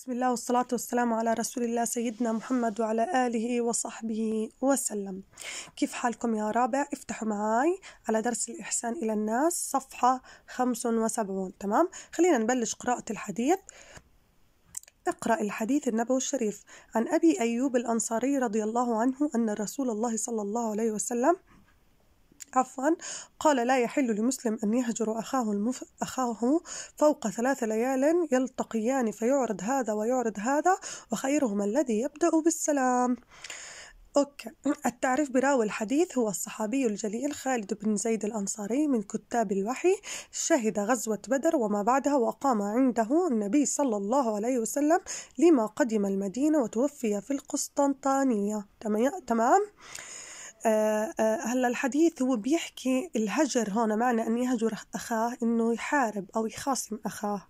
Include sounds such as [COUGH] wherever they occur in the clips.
بسم الله والصلاة والسلام على رسول الله سيدنا محمد وعلى آله وصحبه وسلم كيف حالكم يا رابع افتحوا معاي على درس الإحسان إلى الناس صفحة 75 تمام خلينا نبلش قراءة الحديث اقرأ الحديث النبوي الشريف عن أبي أيوب الأنصاري رضي الله عنه أن رسول الله صلى الله عليه وسلم عفوا قال لا يحل لمسلم أن يهجر أخاه, المف... أخاه فوق ثلاث ليال يلتقيان فيعرض هذا ويعرض هذا وخيرهما الذي يبدأ بالسلام أوكي التعريف براوي الحديث هو الصحابي الجليل خالد بن زيد الأنصاري من كتاب الوحي شهد غزوة بدر وما بعدها وقام عنده النبي صلى الله عليه وسلم لما قدم المدينة وتوفي في القسطنطينية تمام آه، آه، هلا الحديث هو بيحكي الهجر هون معنى أن يهجر أخاه إنه يحارب أو يخاصم أخاه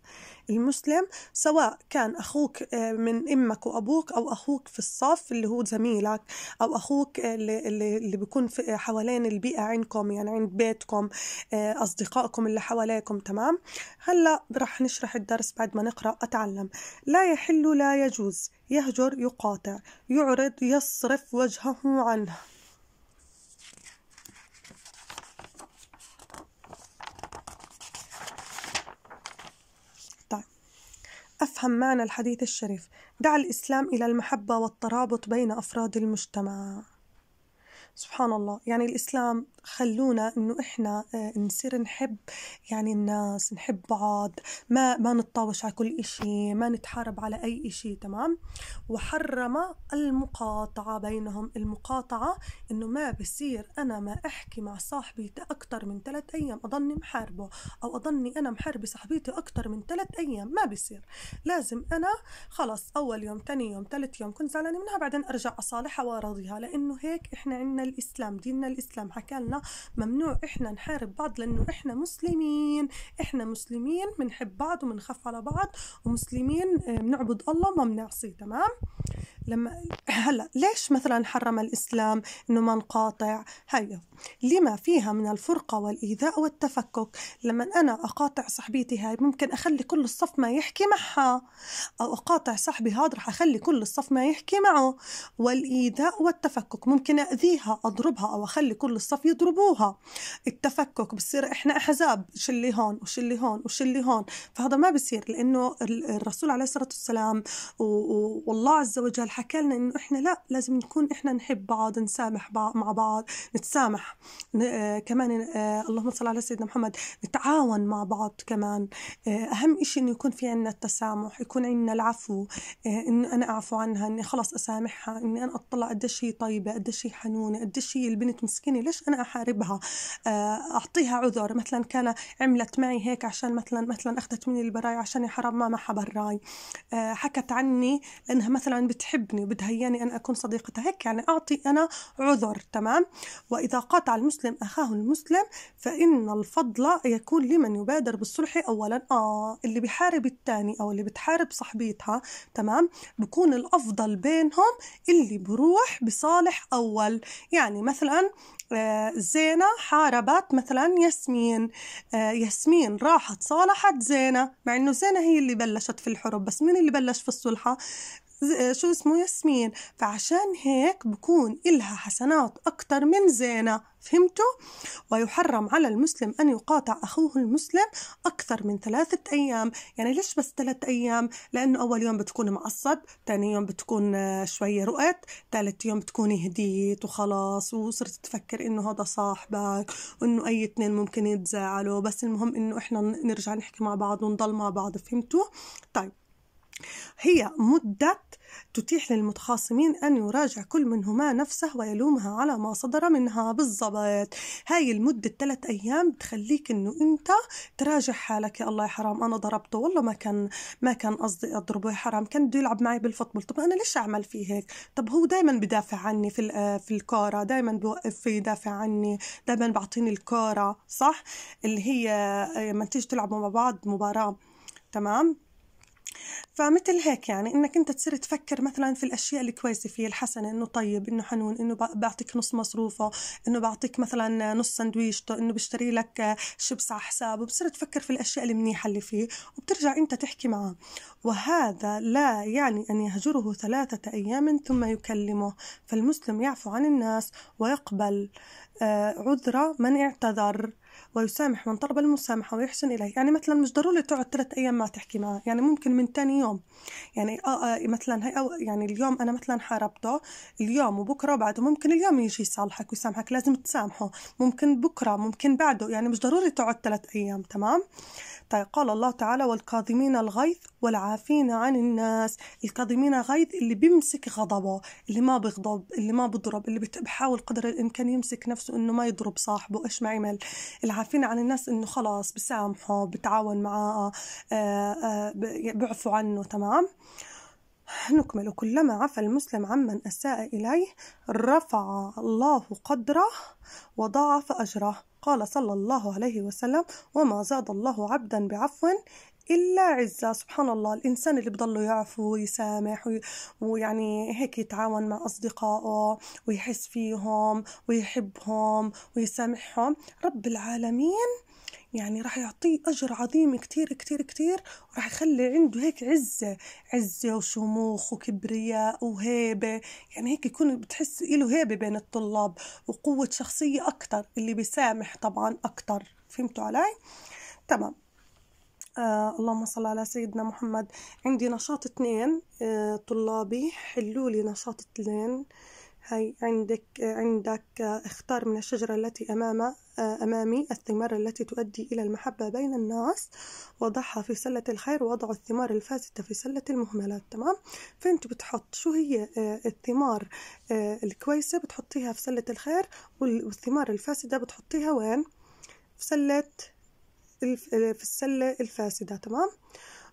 المسلم سواء كان أخوك آه، من أمك وأبوك أو أخوك في الصف اللي هو زميلك أو أخوك اللي, اللي بيكون حوالين البيئة عندكم يعني عند بيتكم أصدقائكم اللي حواليكم تمام هلا رح نشرح الدرس بعد ما نقرأ أتعلم لا يحل لا يجوز يهجر يقاطع يعرض يصرف وجهه عنه أفهم معنى الحديث الشريف دعا الإسلام إلى المحبة والترابط بين أفراد المجتمع سبحان الله يعني الإسلام خلونا إنه إحنا آه، نصير نحب يعني الناس نحب بعض ما ما نتطاوش على كل إشي ما نتحارب على أي إشي تمام وحرم المقاطعة بينهم المقاطعة إنه ما بصير أنا ما أحكي مع صاحبي أكتر من ثلاث أيام أضلني محاربه أو أضلني أنا محاربة صاحبيتي أكتر من ثلاث أيام ما بصير لازم أنا خلص أول يوم تاني يوم ثالث يوم كنت زعلانة منها بعدين أرجع أصالحها وأراضيها لأنه هيك إحنا عنا الاسلام ديننا الاسلام حكى لنا ممنوع احنا نحارب بعض لانه احنا مسلمين احنا مسلمين بنحب بعض وبنخاف على بعض ومسلمين بنعبد آه، الله ما بنعصيه تمام لما [CLEARS THROAT] هلا ليش مثلا حرم الاسلام انه ما نقاطع هيا لما فيها من الفرقه والايذاء والتفكك لما انا اقاطع صاحبتي هاي ممكن اخلي كل الصف ما يحكي معها او اقاطع صاحبي هذا رح اخلي كل الصف ما يحكي معه والايذاء والتفكك ممكن اذيها اضربها او اخلي كل الصف يضربوها التفكك بصير احنا احزاب شلي هون وشلي هون وشلي هون فهذا ما بصير لانه الرسول عليه الصلاه والسلام والله عز وجل حكى لنا انه احنا لا لازم نكون احنا نحب بعض نسامح بعض مع بعض نتسامح آه، كمان آه، اللهم صل على سيدنا محمد نتعاون مع بعض كمان آه، اهم شيء انه يكون في عندنا التسامح يكون عندنا العفو انه انا اعفو عنها اني خلص اسامحها اني انا اطلع قديش هي طيبه قديش هي حنونه قديش هي البنت مسكينه ليش انا احاربها آه، اعطيها عذر مثلا كان عملت معي هيك عشان مثلا مثلا اخذت مني البراي عشان حرام ما معها براي آه، حكت عني لانها مثلا بتحبني وبدها اياني ان اكون صديقتها هيك يعني اعطي انا عذر تمام واذا قاطع المسلم اخاه المسلم فان الفضل يكون لمن يبادر بالصلح اولا اه اللي بحارب الثاني او اللي بتحارب صاحبتها تمام بكون الافضل بينهم اللي بروح بصالح اول يعني مثلا آه، زينة حاربت مثلا ياسمين آه، ياسمين راحت صالحت زينة مع انه زينة هي اللي بلشت في الحروب بس مين اللي بلش في الصلحة آه، شو اسمه ياسمين فعشان هيك بكون إلها حسنات أكثر من زينة فهمتوا؟ ويحرم على المسلم أن يقاطع أخوه المسلم أكثر من ثلاثة أيام يعني ليش بس ثلاثة أيام؟ لأنه أول يوم بتكون معصب ثاني يوم بتكون آه، شوية رؤت ثالث يوم بتكون هديت وخلاص وصرت تفكر إنه هذا صاحبك وإنه أي اثنين ممكن يتزعلوا بس المهم إنه إحنا نرجع نحكي مع بعض ونضل مع بعض فهمتوا؟ طيب هي مدة تتيح للمتخاصمين أن يراجع كل منهما نفسه ويلومها على ما صدر منها بالضبط هاي المدة ثلاث أيام بتخليك أنه أنت تراجع حالك يا الله يا حرام أنا ضربته والله ما كان ما كان قصدي أضربه يا حرام كان بده يلعب معي بالفوتبول طب أنا ليش أعمل فيه هيك طب هو دائما بدافع عني في في الكورة دائما بوقف في يدافع عني دائما بعطيني الكورة صح اللي هي لما تيجي تلعبوا مع بعض مباراة تمام فمثل هيك يعني انك انت تصير تفكر مثلا في الاشياء الكويسه فيه الحسنه انه طيب انه حنون انه بعطيك نص مصروفه انه بعطيك مثلا نص سندويشته انه بيشتري لك شيبس على حسابه بتصير تفكر في الاشياء المنيحه اللي فيه وبترجع انت تحكي معه وهذا لا يعني ان يهجره ثلاثه ايام ثم يكلمه فالمسلم يعفو عن الناس ويقبل آه، عذر من اعتذر ويسامح من طلب المسامحة ويحسن إليه يعني مثلا مش ضروري تقعد ثلاث أيام ما تحكي معه يعني ممكن من تاني يوم يعني آه, آه، مثلا هي أو يعني اليوم أنا مثلا حاربته اليوم وبكرة وبعده ممكن اليوم يجي يصالحك ويسامحك لازم تسامحه ممكن بكرة ممكن بعده يعني مش ضروري تقعد ثلاث أيام تمام طيب قال الله تعالى والكاظمين الغيظ والعافين عن الناس الكاظمين غيظ اللي بيمسك غضبه اللي ما بيغضب اللي ما بضرب اللي بحاول قدر الإمكان يمسك نفسه نفسه انه ما يضرب صاحبه ايش ما عمل العافين عن الناس انه خلاص بسامحه بتعاون معاه آه، آه، بعفو عنه تمام نكمل كلما عفى المسلم عمن أساء إليه رفع الله قدره وضاعف أجره قال صلى الله عليه وسلم وما زاد الله عبدا بعفو إلا عزة سبحان الله الإنسان اللي بضله يعفو ويسامح ويعني هيك يتعاون مع أصدقائه ويحس فيهم ويحبهم ويسامحهم رب العالمين يعني راح يعطيه أجر عظيم كتير كتير كتير وراح يخلي عنده هيك عزة عزة وشموخ وكبرياء وهيبة يعني هيك يكون بتحس إله هيبة بين الطلاب وقوة شخصية أكتر اللي بيسامح طبعا أكتر فهمتوا علي؟ تمام آه اللهم صل على سيدنا محمد عندي نشاط اثنين آه طلابي حلوا لي نشاط اثنين هاي عندك آه عندك آه اختار من الشجرة التي أمام آه أمامي الثمار التي تؤدي إلى المحبة بين الناس وضعها في سلة الخير وضع الثمار الفاسدة في سلة المهملات تمام فأنت بتحط شو هي آه الثمار آه الكويسة بتحطيها في سلة الخير والثمار الفاسدة بتحطيها وين في سلة في السله الفاسده تمام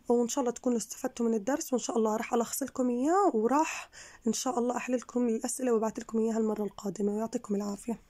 وان شاء الله تكونوا استفدتوا من الدرس وان شاء الله راح الخص لكم اياه وراح ان شاء الله احللكم الاسئله وابعث لكم اياها المره القادمه ويعطيكم العافيه